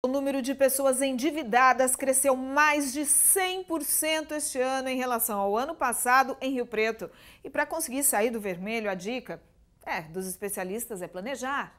O número de pessoas endividadas cresceu mais de 100% este ano em relação ao ano passado em Rio Preto. E para conseguir sair do vermelho, a dica é dos especialistas é planejar.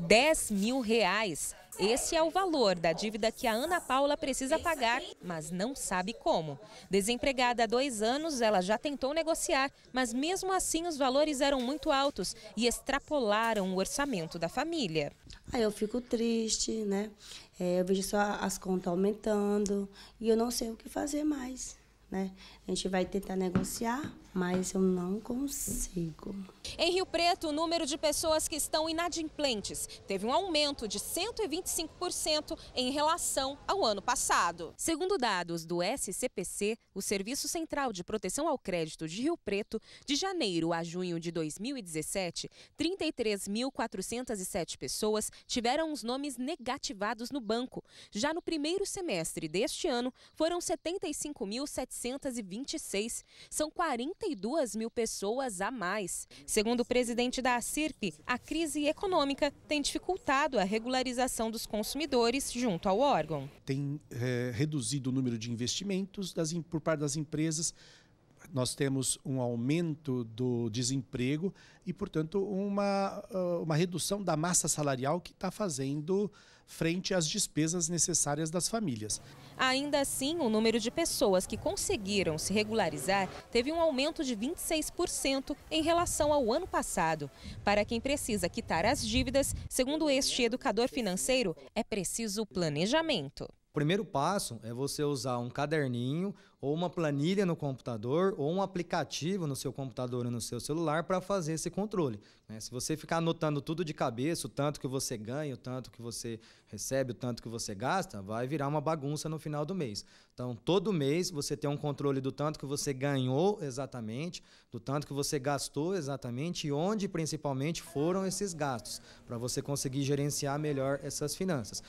10 mil reais. Esse é o valor da dívida que a Ana Paula precisa pagar, mas não sabe como. Desempregada há dois anos, ela já tentou negociar, mas mesmo assim os valores eram muito altos e extrapolaram o orçamento da família. Aí eu fico triste, né? É, eu vejo só as contas aumentando e eu não sei o que fazer mais, né? A gente vai tentar negociar, mas eu não consigo. Em Rio Preto, o número de pessoas que estão inadimplentes teve um aumento de 125% em relação ao ano passado. Segundo dados do SCPC, o Serviço Central de Proteção ao Crédito de Rio Preto, de janeiro a junho de 2017, 33.407 pessoas tiveram os nomes negativados no banco. Já no primeiro semestre deste ano, foram 75.726. São 40 32 mil pessoas a mais. Segundo o presidente da ACIRP, a crise econômica tem dificultado a regularização dos consumidores junto ao órgão. Tem é, reduzido o número de investimentos das, por parte das empresas, nós temos um aumento do desemprego e, portanto, uma, ah, uma redução da massa salarial que está fazendo frente às despesas necessárias das famílias. Ainda assim, o número de pessoas que conseguiram se regularizar teve um aumento de 26% em relação ao ano passado. Para quem precisa quitar as dívidas, segundo este educador financeiro, é preciso planejamento primeiro passo é você usar um caderninho ou uma planilha no computador ou um aplicativo no seu computador ou no seu celular para fazer esse controle. Né? Se você ficar anotando tudo de cabeça, o tanto que você ganha, o tanto que você recebe, o tanto que você gasta, vai virar uma bagunça no final do mês. Então, todo mês você tem um controle do tanto que você ganhou exatamente, do tanto que você gastou exatamente e onde principalmente foram esses gastos, para você conseguir gerenciar melhor essas finanças.